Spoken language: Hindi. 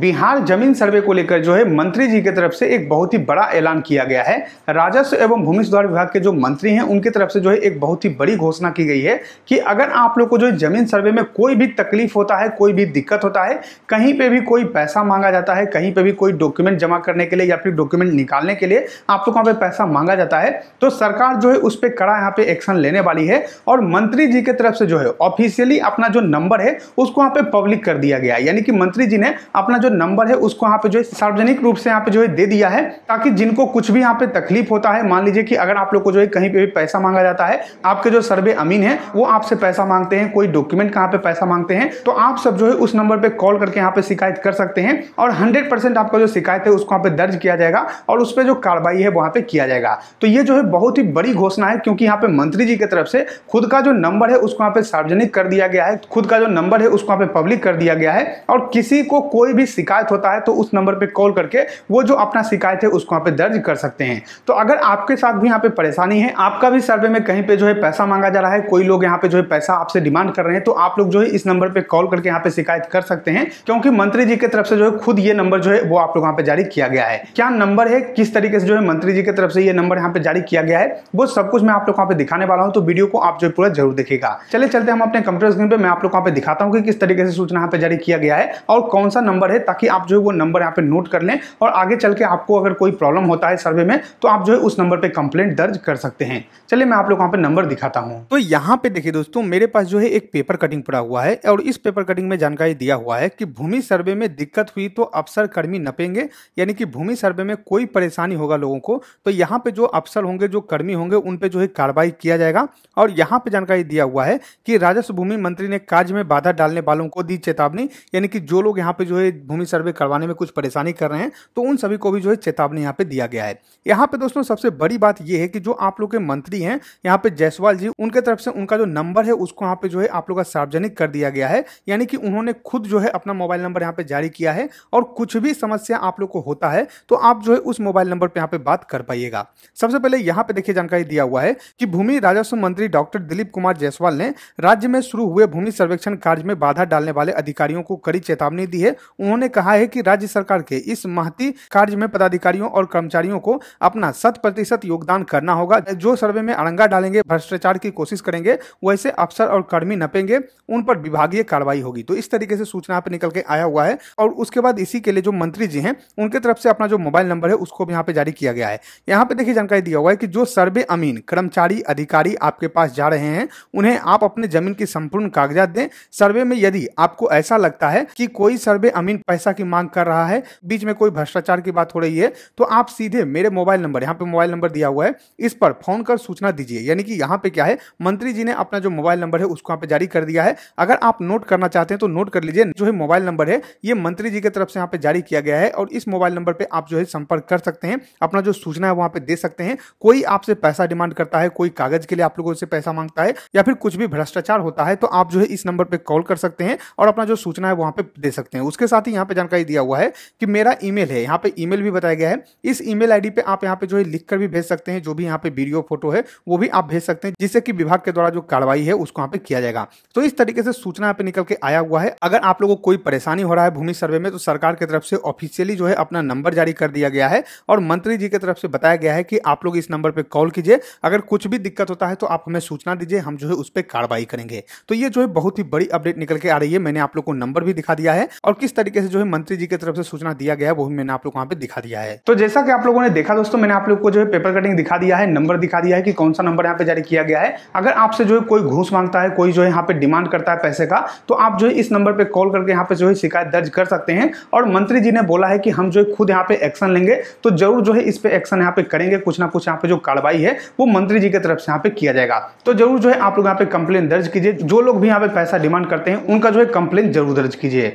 बिहार जमीन सर्वे को लेकर जो है मंत्री जी की तरफ से एक बहुत ही बड़ा ऐलान किया गया है राजस्व एवं भूमि सुधार विभाग के जो मंत्री हैं उनकी तरफ से जो है एक बहुत ही बड़ी घोषणा की गई है कि अगर आप लोग को जो है जमीन सर्वे में कोई भी तकलीफ होता है कोई भी दिक्कत होता है कहीं पे भी कोई पैसा मांगा जाता है कहीं पर भी कोई डॉक्यूमेंट जमा करने के लिए या फिर डॉक्यूमेंट निकालने के लिए आप लोग वहाँ पर पैसा मांगा जाता है तो सरकार जो है उस पर कड़ा यहाँ पे एक्शन लेने वाली है और मंत्री जी की तरफ से जो है ऑफिशियली अपना जो नंबर है उसको वहाँ पे पब्लिक कर दिया गया यानी कि मंत्री जी ने अपना जो नंबर है उसको यहाँ पे जो है सार्वजनिक रूप से यहाँ पे जो है दे दिया है ताकि जिनको कुछ भी यहाँ पे तकलीफ होता है मान लीजिए कि अगर आप लोग को जो है कहीं पे भी पैसा मांगा जाता है आपके जो सर्वे अमीन है वो आपसे पैसा मांगते हैं कोई डॉक्यूमेंट कहाँ पे पैसा मांगते हैं तो आप सब जो है उस नंबर पर कॉल करके यहाँ पे शिकायत कर सकते हैं और हंड्रेड आपका जो शिकायत है उसको यहाँ पे दर्ज किया जाएगा और उस पर जो कार्रवाई है वहाँ पे किया जाएगा तो ये जो है बहुत ही बड़ी घोषणा है क्योंकि यहाँ पे मंत्री जी की तरफ से खुद का जो नंबर है उसको यहाँ पे सार्वजनिक कर दिया गया है खुद का जो नंबर है उसको यहाँ पे पब्लिक कर दिया गया है और किसी को कोई भी शिकायत होता है तो उस नंबर पर कॉल करके वो जो अपना शिकायत है उसको यहाँ पे दर्ज कर सकते हैं तो अगर आपके साथ भी यहाँ पे परेशानी है आपका भी सर्वे में कहीं पे जो है पैसा मांगा जा रहा है कोई लोग यहाँ पे जो है पैसा आपसे डिमांड कर रहे हैं तो आप लोग जो है इस नंबर पर कॉल करके यहाँ पे शिकायत कर सकते हैं क्योंकि मंत्री जी के तरफ से जो है खुद ये नंबर जो है वो आप लोग यहाँ पे जारी किया गया है क्या नंबर है किस तरीके से जो है मंत्री जी की तरफ से ये नंबर यहाँ पे जारी किया गया है वो सब कुछ मैं आप लोग यहाँ पे दिखाने वाला हूँ तो वीडियो को आप जो है पूरा जरूर देखेगा चले चलते हम अपने कंप्यूटर स्क्रीन पर मैं आप लोग यहाँ पे दिखाता हूँ कि किस तरीके से सूचना यहाँ पे जारी किया गया है और कौन सा नंबर नंबर है ताकि आप जो है वो नंबर यहाँ पे नोट कर लें और आगे चल के आपको अगर कोई प्रॉब्लम होता है सर्वे में तो आप जो है उस नंबर पे कंप्लेंट दर्ज कर सकते हैं चलिए मैं आप लोग यहाँ पे नंबर दिखाता हूँ तो यहाँ पे देखिए दोस्तों मेरे पास जो है एक पेपर कटिंग पड़ा हुआ है और इस पेपर कटिंग में जानकारी दिया हुआ है कि भूमि सर्वे में दिक्कत हुई तो अफसर कर्मी नपेंगे यानी कि भूमि सर्वे में कोई परेशानी होगा लोगों को तो यहाँ पे जो अफसर होंगे जो कर्मी होंगे उन पे जो है कार्रवाई किया जाएगा और यहाँ पे जानकारी दिया हुआ है कि राजस्व भूमि मंत्री ने कार्य में बाधा डालने वालों को दी चेतावनी यानी कि जो लोग यहाँ पे जो है भूमि सर्वे करवाने में कुछ परेशानी कर रहे हैं तो उन सभी को भी जो है चेतावनी यहाँ पे दिया गया है यहाँ पे दोस्तों सबसे बड़ी बात यह है कि जो आप लोग के मंत्री हैं यहाँ पे जयसवाल जी उनके तरफ से उनका जो नंबर है उसको यहाँ पे जो है आप लोग का सार्वजनिक कर दिया गया है यानी कि उन्होंने खुद जो है अपना मोबाइल नंबर यहाँ पे जारी किया है और कुछ भी समस्या आप लोग को होता है तो आप जो है उस मोबाइल नंबर पर यहाँ पे बात कर पाइएगा सबसे पहले यहाँ पे देखिए जानकारी दिया हुआ है कि भूमि राजस्व मंत्री डॉक्टर दिलीप कुमार जायसवाल ने राज्य में शुरू हुए भूमि सर्वेक्षण कार्य में बाधा डालने वाले अधिकारियों को कड़ी चेतावनी दी है उन्होंने कहा है कि राज्य सरकार के इस महती कार्य में पदाधिकारियों और कर्मचारियों को अपना शत प्रतिशत योगदान करना होगा जो सर्वे में अड़ंगा डालेंगे भ्रष्टाचार की कोशिश करेंगे वैसे अफसर और कर्मी नपेंगे उन पर विभागीय कार्रवाई होगी तो इस तरीके से सूचना पे निकल के आया हुआ है और उसके बाद इसी के लिए जो मंत्री जी हैं उनके तरफ से अपना जो मोबाइल नंबर है उसको भी यहाँ पे जारी किया गया है यहाँ पे देखिए जानकारी दिया हुआ है कि जो सर्वे अमीन कर्मचारी अधिकारी आपके पास जा रहे हैं उन्हें आप अपने जमीन की संपूर्ण कागजात दें सर्वे में यदि आपको ऐसा लगता है कि कोई सर्वे अमीन पैसा की मांग कर रहा है बीच में कोई भ्रष्टाचार की बात हो रही है तो आप सीधे मेरे मोबाइल नंबर यहाँ पे मोबाइल नंबर दिया हुआ है इस पर फोन कर सूचना दीजिए यानी कि यहाँ पे क्या है मंत्री जी ने अपना जो मोबाइल नंबर है उसको यहाँ पे जारी कर दिया है अगर आप नोट करना चाहते हैं तो नोट कर लीजिए जो है मोबाइल नंबर है ये मंत्री जी की तरफ से यहाँ पे जारी किया गया है और इस मोबाइल नंबर पर आप जो है संपर्क कर सकते हैं अपना जो सूचना है वहाँ पे दे सकते हैं कोई आपसे पैसा डिमांड करता है कोई कागज के लिए आप लोगों से पैसा मांगता है या फिर कुछ भी भ्रष्टाचार होता है तो आप जो है इस नंबर पर कॉल कर सकते हैं और अपना जो सूचना है वहाँ पे दे सकते हैं उसके साथ ही यहाँ पे जानकारी दिया हुआ है कि मेरा ईमेल है यहाँ पे ईमेल भी बताया गया है इस ईमेल आईडी पे आप यहाँ पे जो है लिखकर भी भेज सकते हैं जो भी यहाँ पे वीडियो फोटो है वो भी आप भेज सकते हैं जिससे कि विभाग के द्वारा जो कार्रवाई है उसको यहाँ पे किया जाएगा तो इस तरीके से सूचना यहाँ पे निकल के आया हुआ है अगर आप लोगों को कोई परेशानी हो रहा है भूमि सर्वे में तो सरकार की तरफ से ऑफिशियली जो है अपना नंबर जारी कर दिया गया है और मंत्री जी की तरफ से बताया गया है कि आप लोग इस नंबर पर कॉल कीजिए अगर कुछ भी दिक्कत होता है तो आप हमें सूचना दीजिए हम जो है उस पर कार्रवाई करेंगे तो ये जो है बहुत ही बड़ी अपडेट निकल के आ रही है मैंने आप लोग को नंबर भी दिखा दिया है और किस तरीके से जो है मंत्री जी की तरफ से सूचना दिया गया वो मैंने आप लोग वहां पे दिखा दिया है तो जैसा कि आप लोगों ने देखा दोस्तों मैंने आप लोग को जो है पेपर कटिंग दिखा दिया है नंबर दिखा दिया है कि कौन सा नंबर यहाँ पे जारी किया गया है अगर आपसे जो है कोई घूस मांगता है कोई जो है यहाँ पे डिमांड करता है पैसे का तो आप जो है इस नंबर पर कॉल करके यहाँ पे जो है शिकायत दर्ज कर सकते हैं और मंत्री जी ने बोला है कि हम जो है खुद यहाँ पे एक्शन लेंगे तो जरूर जो है इस पे एक्शन यहाँ पे करेंगे कुछ ना कुछ यहाँ पे जो कार्रवाई है वो मंत्री जी की तरफ से यहाँ पे किया जाएगा तो जरूर जो है आप लोग यहाँ पे कंप्लेन दर्ज कीजिए जो लोग भी यहाँ पे पैसा डिमांड करते हैं उनका जो है कंप्लेन जरूर दर्ज कीजिए